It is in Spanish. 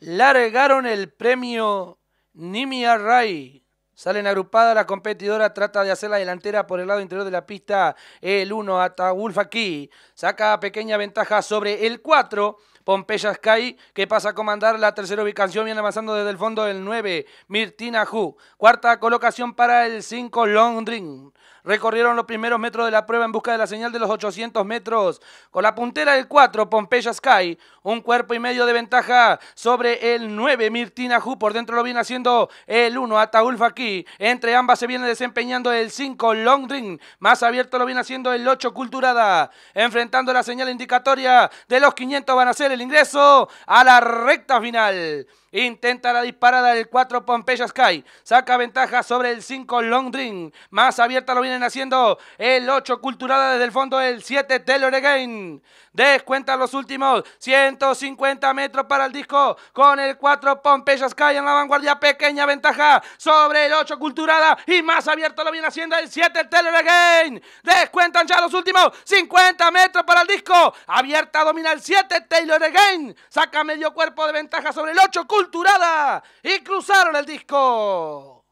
largaron el premio Nimia Array. Salen agrupada la competidora, trata de hacer la delantera por el lado interior de la pista. El 1, Wulfa aquí, saca pequeña ventaja sobre el 4. Pompeya Sky, que pasa a comandar la tercera ubicación, viene avanzando desde el fondo del 9, Mirtina Hu. Cuarta colocación para el 5, Long Dream. Recorrieron los primeros metros de la prueba en busca de la señal de los 800 metros. Con la puntera del 4, Pompeya Sky, un cuerpo y medio de ventaja sobre el 9, Mirtina Hu. Por dentro lo viene haciendo el 1, Ataulfa aquí. Entre ambas se viene desempeñando el 5, Long Ring. Más abierto lo viene haciendo el 8, Culturada. Enfrentando la señal indicatoria de los 500 van a ser el ingreso a la recta final. Intenta la disparada del 4, Pompeya Sky. Saca ventaja sobre el 5, Long Dream Más abierta lo viene haciendo el 8 Culturada desde el fondo, el 7 Taylor Again. Descuenta los últimos 150 metros para el disco con el 4 Pompeyas Sky en la vanguardia. Pequeña ventaja sobre el 8 Culturada y más abierto lo viene haciendo el 7 Taylor Again. Descuentan ya los últimos 50 metros para el disco. Abierta domina el 7 Taylor Again. Saca medio cuerpo de ventaja sobre el 8 Culturada y cruzaron el disco.